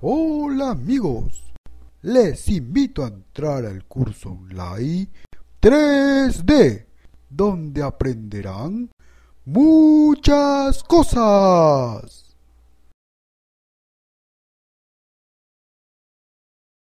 Hola amigos, les invito a entrar al curso online 3D, donde aprenderán muchas cosas.